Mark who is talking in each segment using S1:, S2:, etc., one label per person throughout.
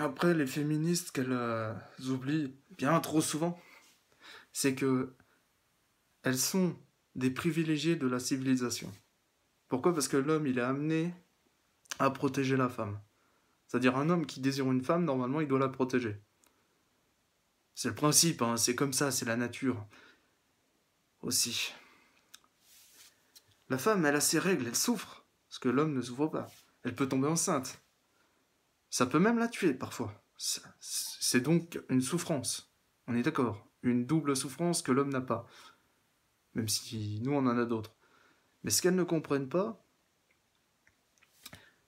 S1: Après, les féministes qu'elles euh, oublient bien trop souvent, c'est que elles sont des privilégiés de la civilisation. Pourquoi Parce que l'homme, il est amené à protéger la femme. C'est-à-dire un homme qui désire une femme, normalement, il doit la protéger. C'est le principe, hein, c'est comme ça, c'est la nature. Aussi. La femme, elle a ses règles, elle souffre, parce que l'homme ne souffre pas. Elle peut tomber enceinte. Ça peut même la tuer parfois. C'est donc une souffrance. On est d'accord. Une double souffrance que l'homme n'a pas. Même si nous, on en a d'autres. Mais ce qu'elles ne comprennent pas,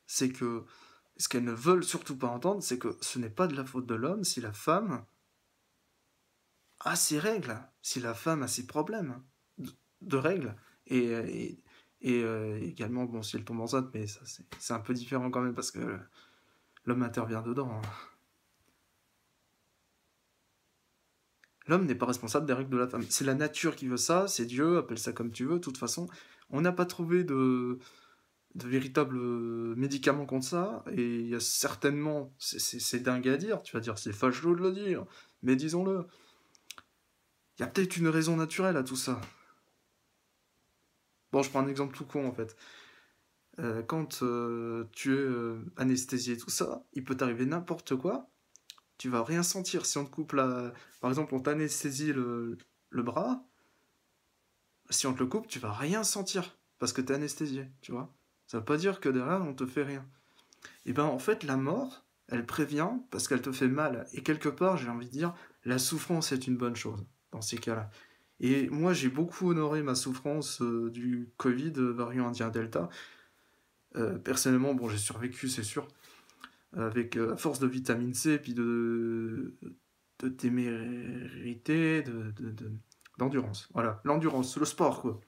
S1: c'est que ce qu'elles ne veulent surtout pas entendre, c'est que ce n'est pas de la faute de l'homme si la femme a ses règles, si la femme a ses problèmes de, règles. Et, et, euh, également, bon, si elle tombe enceinte, mais c'est un peu différent quand même parce que l'homme intervient dedans. Hein. L'homme n'est pas responsable des règles de la femme. C'est la nature qui veut ça, c'est Dieu, appelle ça comme tu veux. De toute façon, on n'a pas trouvé de, de véritable euh, médicament contre ça. Et il y a certainement, c'est dingue à dire, tu vas dire c'est fâcheux de le dire, mais disons-le. Il y a peut-être une raison naturelle à tout ça. Bon, je prends un exemple tout con en fait. Euh, quand euh, tu es euh, anesthésié, tout ça, il peut t'arriver n'importe quoi, tu vas rien sentir. Si on te coupe Par exemple, on t'anesthésie le, bras, si on te le coupe, tu vas rien sentir parce que tu es anesthésié, tu vois. Ça veut pas dire que derrière, on te fait rien. Et eh ben en fait, la mort, elle prévient parce qu'elle te fait mal. Et quelque part, j'ai envie de dire, la souffrance est une bonne chose dans ces cas-là. Et moi, j'ai beaucoup honoré ma souffrance du Covid, variant indien Delta, euh, personnellement, bon, j'ai survécu, c'est sûr, avec euh, la force de vitamine C, puis de, de témérité, d'endurance. De, voilà, l'endurance, le sport, quoi.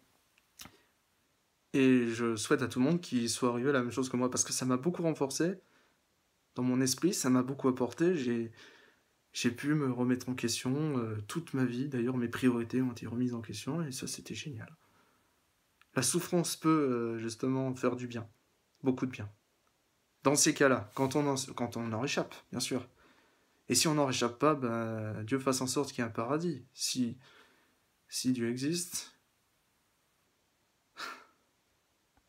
S1: Et je souhaite à tout le monde qu'il soit arrivé la même chose que moi, parce que ça m'a beaucoup renforcé dans mon esprit, ça m'a beaucoup apporté. J'ai, pu me remettre en question euh, toute ma vie. D'ailleurs, mes priorités ont été remises en question, et ça, c'était génial. La souffrance peut justement faire du bien beaucoup de bien. Dans ces cas-là, quand on, en, quand on en réchappe, bien sûr. Et si on n'en réchappe pas, ben, Dieu fasse en sorte qu'il y ait un paradis. Si, si Dieu existe,